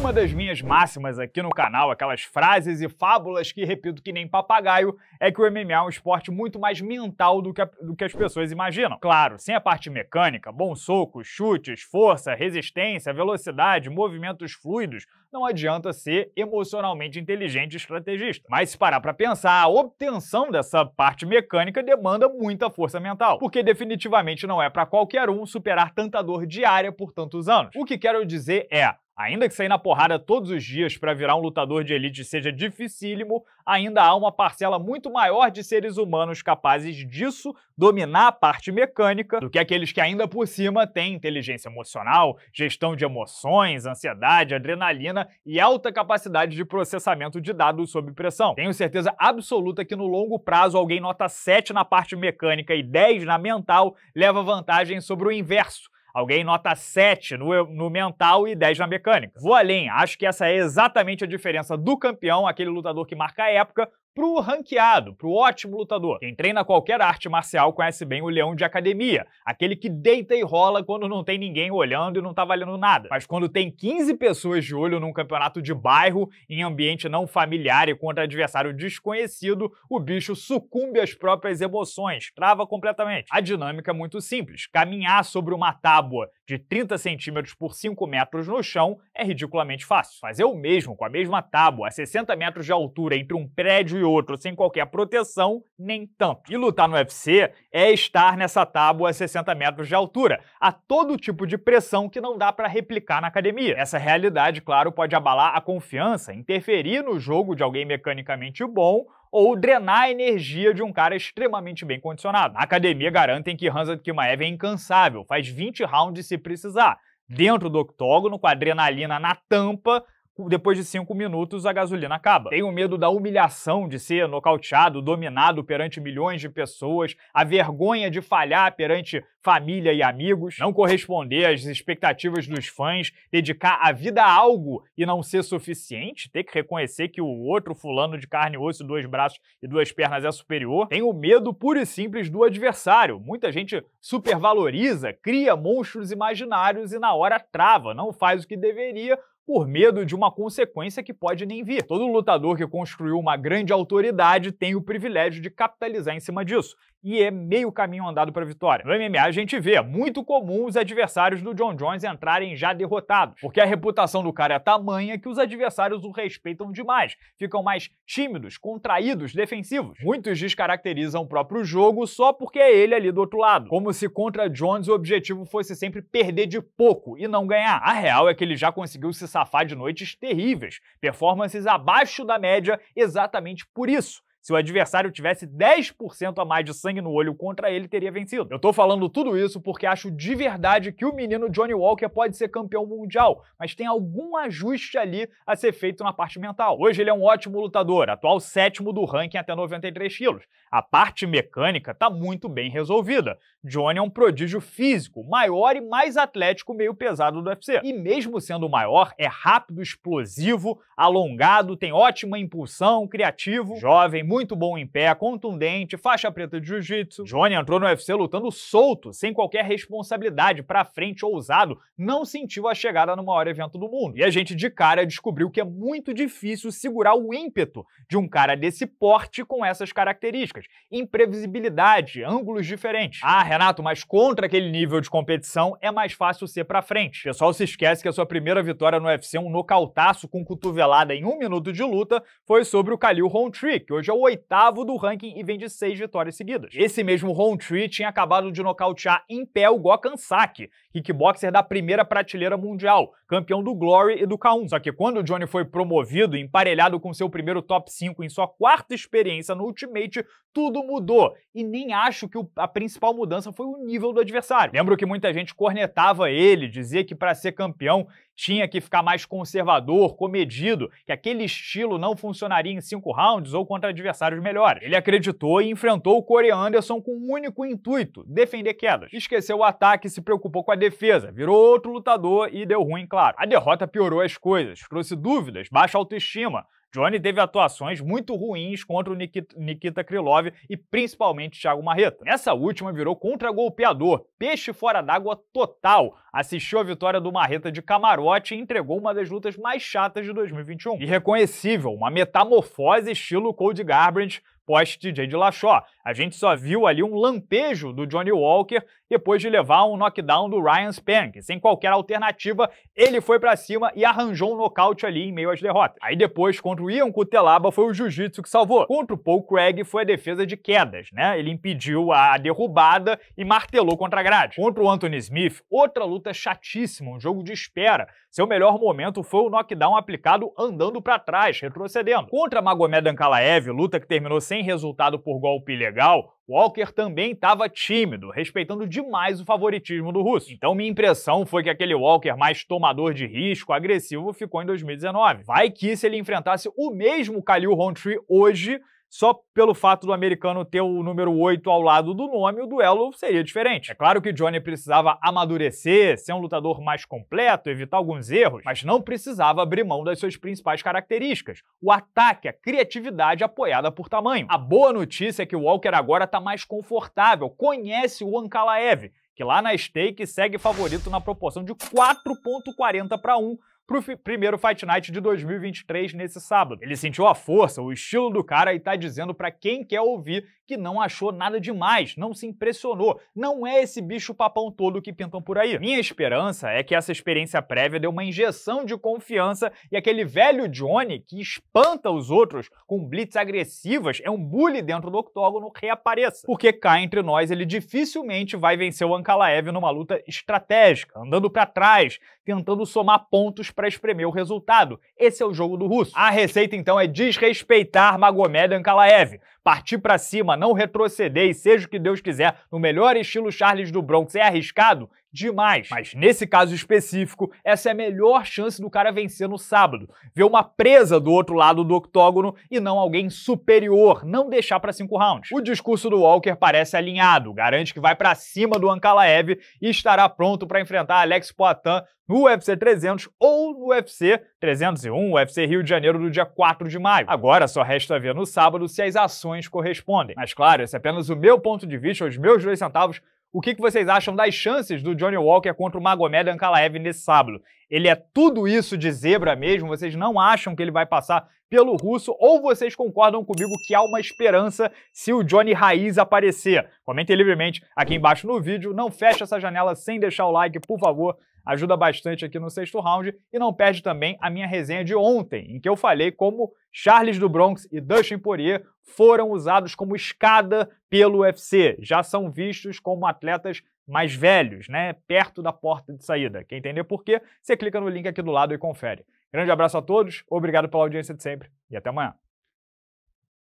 Uma das minhas máximas aqui no canal, aquelas frases e fábulas que repito que nem papagaio, é que o MMA é um esporte muito mais mental do que, a, do que as pessoas imaginam. Claro, sem a parte mecânica, bons socos, chutes, força, resistência, velocidade, movimentos fluidos, não adianta ser emocionalmente inteligente e estrategista. Mas se parar para pensar, a obtenção dessa parte mecânica demanda muita força mental, porque definitivamente não é para qualquer um superar tanta dor diária por tantos anos. O que quero dizer é, Ainda que sair na porrada todos os dias para virar um lutador de elite seja dificílimo, ainda há uma parcela muito maior de seres humanos capazes disso dominar a parte mecânica do que aqueles que ainda por cima têm inteligência emocional, gestão de emoções, ansiedade, adrenalina e alta capacidade de processamento de dados sob pressão. Tenho certeza absoluta que no longo prazo alguém nota 7 na parte mecânica e 10 na mental leva vantagem sobre o inverso Alguém nota 7 no, no mental e 10 na mecânica. Vou além, acho que essa é exatamente a diferença do campeão, aquele lutador que marca a época, pro ranqueado, pro ótimo lutador. Quem treina qualquer arte marcial conhece bem o leão de academia, aquele que deita e rola quando não tem ninguém olhando e não tá valendo nada. Mas quando tem 15 pessoas de olho num campeonato de bairro, em ambiente não familiar e contra adversário desconhecido, o bicho sucumbe às próprias emoções, trava completamente. A dinâmica é muito simples: caminhar sobre uma tábua de 30 centímetros por 5 metros no chão é ridiculamente fácil. Fazer o mesmo com a mesma tábua a 60 metros de altura entre um prédio e outro sem qualquer proteção, nem tanto. E lutar no UFC é estar nessa tábua a 60 metros de altura, a todo tipo de pressão que não dá para replicar na academia. Essa realidade, claro, pode abalar a confiança, interferir no jogo de alguém mecanicamente bom ou drenar a energia de um cara extremamente bem condicionado. Na academia garantem que Hamzat Kimaev é incansável, faz 20 rounds se precisar. Dentro do octógono, com a adrenalina na tampa, depois de cinco minutos a gasolina acaba. Tenho medo da humilhação de ser nocauteado, dominado perante milhões de pessoas, a vergonha de falhar perante família e amigos, não corresponder às expectativas dos fãs, dedicar a vida a algo e não ser suficiente, ter que reconhecer que o outro fulano de carne e osso, dois braços e duas pernas é superior. Tenho medo puro e simples do adversário. Muita gente supervaloriza, cria monstros imaginários e na hora trava, não faz o que deveria por medo de uma consequência que pode nem vir. Todo lutador que construiu uma grande autoridade tem o privilégio de capitalizar em cima disso e é meio caminho andado para a vitória. No MMA a gente vê, muito comum os adversários do John Jones entrarem já derrotados, porque a reputação do cara é tamanha que os adversários o respeitam demais, ficam mais tímidos, contraídos, defensivos. Muitos descaracterizam o próprio jogo só porque é ele ali do outro lado, como se contra Jones o objetivo fosse sempre perder de pouco e não ganhar. A real é que ele já conseguiu se safar de noites terríveis, performances abaixo da média exatamente por isso se o adversário tivesse 10% a mais de sangue no olho contra ele, teria vencido. Eu tô falando tudo isso porque acho de verdade que o menino Johnny Walker pode ser campeão mundial, mas tem algum ajuste ali a ser feito na parte mental. Hoje ele é um ótimo lutador, atual sétimo do ranking até 93 quilos. A parte mecânica tá muito bem resolvida. Johnny é um prodígio físico, maior e mais atlético meio pesado do UFC. E mesmo sendo maior, é rápido, explosivo, alongado, tem ótima impulsão, criativo, jovem, muito bom em pé, contundente, faixa preta de jiu-jitsu. Johnny entrou no UFC lutando solto, sem qualquer responsabilidade, para frente, ousado, não sentiu a chegada no maior evento do mundo. E a gente de cara descobriu que é muito difícil segurar o ímpeto de um cara desse porte com essas características. Imprevisibilidade, ângulos diferentes. Ah, Renato, mas contra aquele nível de competição é mais fácil ser para frente. O pessoal se esquece que a sua primeira vitória no UFC, um nocautaço com cotovelada em um minuto de luta, foi sobre o Khalil Rountree, que hoje é o o oitavo do ranking e vem de seis vitórias seguidas. Esse mesmo Tree tinha acabado de nocautear em pé o Gokhan Saki, kickboxer da primeira prateleira mundial, campeão do Glory e do K1. Só que quando o Johnny foi promovido emparelhado com seu primeiro top 5 em sua quarta experiência no Ultimate, tudo mudou. E nem acho que a principal mudança foi o nível do adversário. Lembro que muita gente cornetava ele, dizia que para ser campeão tinha que ficar mais conservador, comedido, que aquele estilo não funcionaria em cinco rounds ou contra adversários melhores. Ele acreditou e enfrentou o Corey Anderson com um único intuito: defender quedas. Esqueceu o ataque e se preocupou com a defesa, virou outro lutador e deu ruim, claro. A derrota piorou as coisas, trouxe dúvidas, baixa autoestima, Johnny teve atuações muito ruins contra o Nikita, Nikita Krylov e principalmente Thiago Marreta. Nessa última virou contra-golpeador, peixe fora d'água total, assistiu a vitória do Marreta de camarote e entregou uma das lutas mais chatas de 2021. Irreconhecível, uma metamorfose estilo Cold Garbrandt pós-DJ de Lachó. A gente só viu ali um lampejo do Johnny Walker depois de levar um knockdown do Ryan Spank. Sem qualquer alternativa, ele foi para cima e arranjou um nocaute ali em meio às derrotas. Aí depois, contra o Ian Cutelaba, foi o Jiu-Jitsu que salvou. Contra o Paul Craig foi a defesa de quedas, né? Ele impediu a derrubada e martelou contra a grade. Contra o Anthony Smith, outra luta luta é chatíssima, um jogo de espera. Seu melhor momento foi o knockdown aplicado andando para trás, retrocedendo. Contra Magomed Ankalaev, luta que terminou sem resultado por golpe legal, Walker também estava tímido, respeitando demais o favoritismo do russo. Então minha impressão foi que aquele Walker mais tomador de risco, agressivo, ficou em 2019. Vai que se ele enfrentasse o mesmo Khalil Rountree hoje, só pelo fato do americano ter o número 8 ao lado do nome, o duelo seria diferente. É claro que Johnny precisava amadurecer, ser um lutador mais completo, evitar alguns erros, mas não precisava abrir mão das suas principais características: o ataque, a criatividade apoiada por tamanho. A boa notícia é que o Walker agora está mais confortável, conhece o Ankalaev, que lá na stake segue favorito na proporção de 4.40 para 1 para o primeiro Fight Night de 2023 nesse sábado. Ele sentiu a força, o estilo do cara e tá dizendo para quem quer ouvir que não achou nada demais, não se impressionou, não é esse bicho papão todo que pintam por aí. Minha esperança é que essa experiência prévia deu uma injeção de confiança e aquele velho Johnny que espanta os outros com blitz agressivas, é um bully dentro do octógono, reapareça. Porque cá entre nós ele dificilmente vai vencer o Ankalaev numa luta estratégica, andando para trás, tentando somar pontos para espremer o resultado. Esse é o jogo do russo. A receita, então, é desrespeitar Magomed Ankalaev. Partir para cima, não retroceder e seja o que Deus quiser, no melhor estilo Charles do Bronx, é arriscado? demais. Mas nesse caso específico, essa é a melhor chance do cara vencer no sábado. Ver uma presa do outro lado do octógono e não alguém superior, não deixar para cinco rounds. O discurso do Walker parece alinhado, garante que vai para cima do Ankalaev e estará pronto para enfrentar Alex Poitin no UFC 300 ou no UFC 301, UFC Rio de Janeiro do dia 4 de maio. Agora só resta ver no sábado se as ações correspondem. Mas claro, esse é apenas o meu ponto de vista, os meus dois centavos o que, que vocês acham das chances do Johnny Walker contra o Magomed Ankalaev nesse sábado? Ele é tudo isso de zebra mesmo? Vocês não acham que ele vai passar pelo russo? Ou vocês concordam comigo que há uma esperança se o Johnny Raiz aparecer? Comentem livremente aqui embaixo no vídeo. Não feche essa janela sem deixar o like, por favor ajuda bastante aqui no sexto round. E não perde também a minha resenha de ontem, em que eu falei como Charles do Bronx e Dustin Poirier foram usados como escada pelo UFC. Já são vistos como atletas mais velhos, né? Perto da porta de saída. Quer entender por quê? Você clica no link aqui do lado e confere. Grande abraço a todos, obrigado pela audiência de sempre e até amanhã.